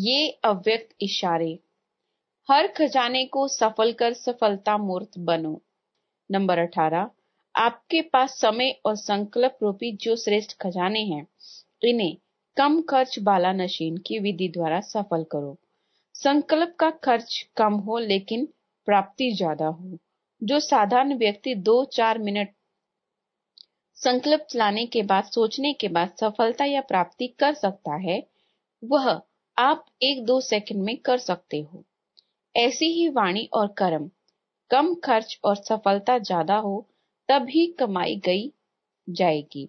ये अव्यक्त इशारे हर खजाने को सफल कर सफलता मूर्त बनो नंबर अठारह आपके पास समय और संकल्प रूपी जो श्रेष्ठ खजाने हैं इन्हें कम खर्च बाला नशीन की विधि द्वारा सफल करो संकल्प का खर्च कम हो लेकिन प्राप्ति ज्यादा हो जो साधारण व्यक्ति दो चार मिनट संकल्प चलाने के बाद सोचने के बाद सफलता या प्राप्ति कर सकता है वह आप एक दो सेकंड में कर सकते हो ऐसी ही वाणी और कर्म कम खर्च और सफलता ज्यादा हो तब ही कमाई गई जाएगी